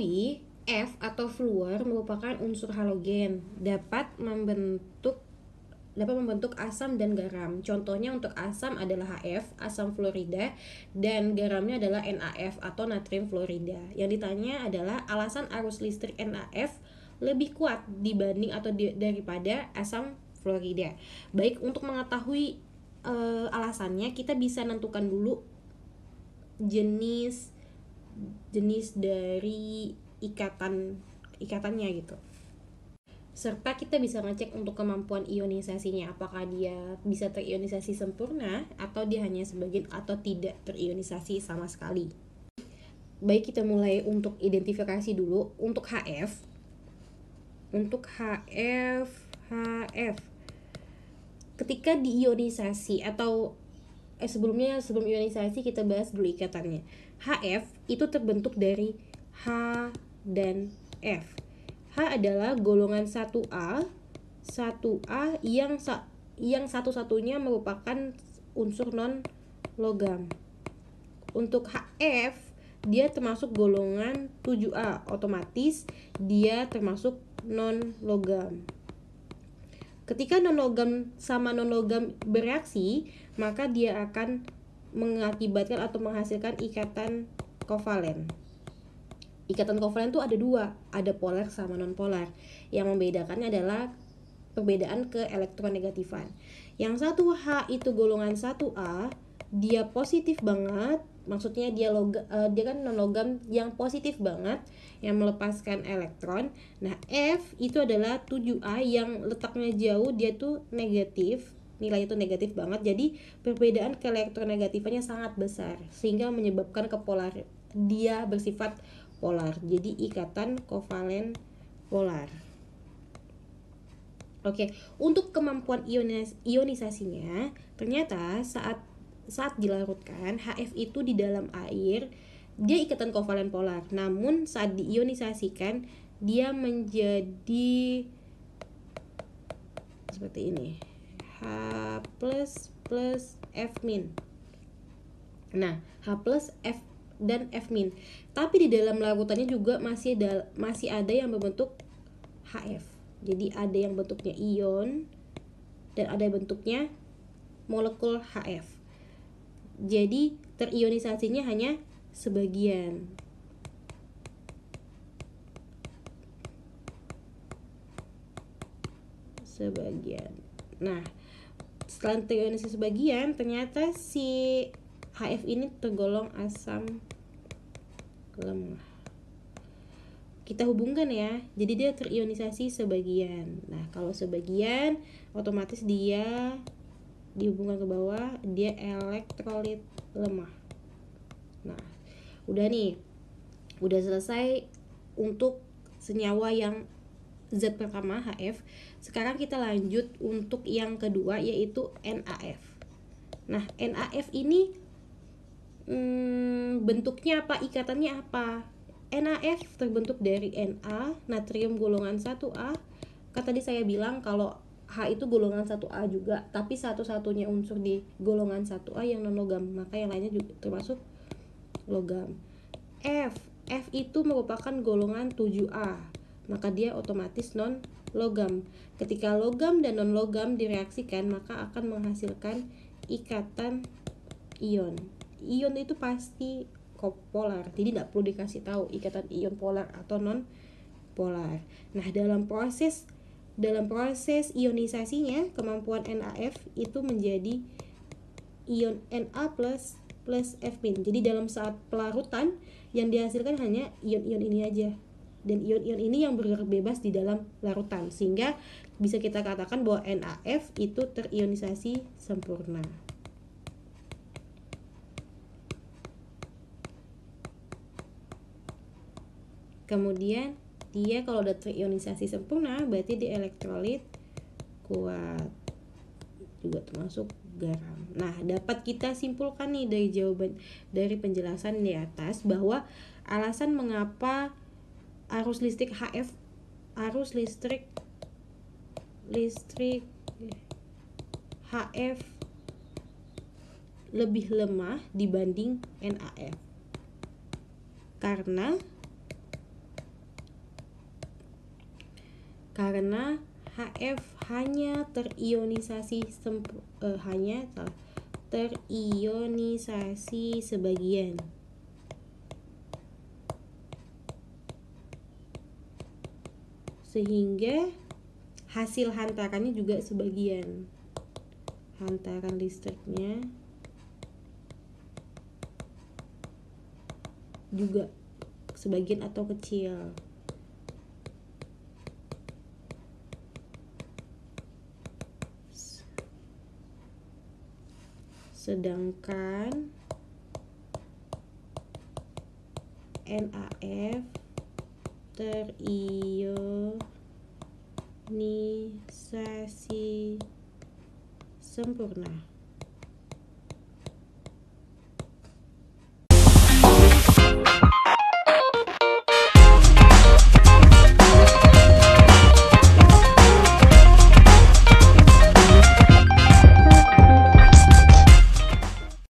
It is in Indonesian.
Diketahui F atau fluor merupakan unsur halogen, dapat membentuk dapat membentuk asam dan garam. Contohnya untuk asam adalah HF, asam fluorida, dan garamnya adalah NaF atau natrium fluorida. Yang ditanya adalah alasan arus listrik NaF lebih kuat dibanding atau di, daripada asam fluorida. Baik, untuk mengetahui e, alasannya kita bisa menentukan dulu jenis jenis dari ikatan ikatannya gitu serta kita bisa ngecek untuk kemampuan ionisasinya apakah dia bisa terionisasi sempurna atau dia hanya sebagian atau tidak terionisasi sama sekali. Baik kita mulai untuk identifikasi dulu untuk HF. Untuk HF HF ketika diionisasi atau eh sebelumnya sebelum ionisasi kita bahas dulu ikatannya. HF itu terbentuk dari H dan F. H adalah golongan 1A, 1A yang sa yang satu-satunya merupakan unsur non logam. Untuk HF dia termasuk golongan 7A, otomatis dia termasuk non logam. Ketika nonlogam sama nonlogam bereaksi, maka dia akan mengakibatkan atau menghasilkan ikatan kovalen. Ikatan kovalen itu ada dua, ada polar sama nonpolar. Yang membedakannya adalah perbedaan ke elektronegatifan. Yang satu H itu golongan 1A, dia positif banget maksudnya dia log, uh, dia kan non logam yang positif banget yang melepaskan elektron nah F itu adalah 7A yang letaknya jauh dia tuh negatif nilainya itu negatif banget jadi perbedaan negatifnya sangat besar sehingga menyebabkan kepolar dia bersifat polar jadi ikatan kovalen polar Oke, untuk kemampuan ionis ionisasinya, ternyata saat saat dilarutkan, HF itu di dalam air dia ikatan kovalen polar. Namun saat diionisasikan dia menjadi seperti ini. H plus plus F min. Nah, H plus F dan F min. Tapi di dalam larutannya juga masih ada masih ada yang berbentuk HF. Jadi ada yang bentuknya ion dan ada bentuknya molekul HF. Jadi terionisasinya hanya sebagian. Sebagian. Nah, setelah terionisasi sebagian, ternyata si HF ini tergolong asam lemah. Kita hubungkan ya. Jadi dia terionisasi sebagian. Nah, kalau sebagian otomatis dia dihubungkan ke bawah dia elektrolit lemah nah udah nih udah selesai untuk senyawa yang zat pertama HF sekarang kita lanjut untuk yang kedua yaitu NAF nah NAF ini hmm, bentuknya apa ikatannya apa NAF terbentuk dari Na natrium golongan 1A kan tadi saya bilang kalau H itu golongan 1A juga, tapi satu-satunya unsur di golongan 1A yang non logam, maka yang lainnya juga termasuk logam. F, F itu merupakan golongan 7A, maka dia otomatis non logam. Ketika logam dan non logam direaksikan, maka akan menghasilkan ikatan ion. Ion itu pasti kopolar, jadi tidak perlu dikasih tahu ikatan ion polar atau non polar. Nah, dalam proses dalam proses ionisasinya, kemampuan NaF itu menjadi ion Na plus plus F min. Jadi dalam saat pelarutan yang dihasilkan hanya ion-ion ini aja. Dan ion-ion ini yang bergerak bebas di dalam larutan. Sehingga bisa kita katakan bahwa NaF itu terionisasi sempurna. Kemudian dia ya, kalau udah terionisasi sempurna berarti di elektrolit kuat juga termasuk garam. Nah, dapat kita simpulkan nih dari jawaban dari penjelasan di atas bahwa alasan mengapa arus listrik HF arus listrik listrik HF lebih lemah dibanding NAF karena karena HF hanya terionisasi semp- eh, hanya salah, terionisasi sebagian. Sehingga hasil hantarannya juga sebagian. Hantaran listriknya juga sebagian atau kecil. sedangkan NaF terionisasi sempurna.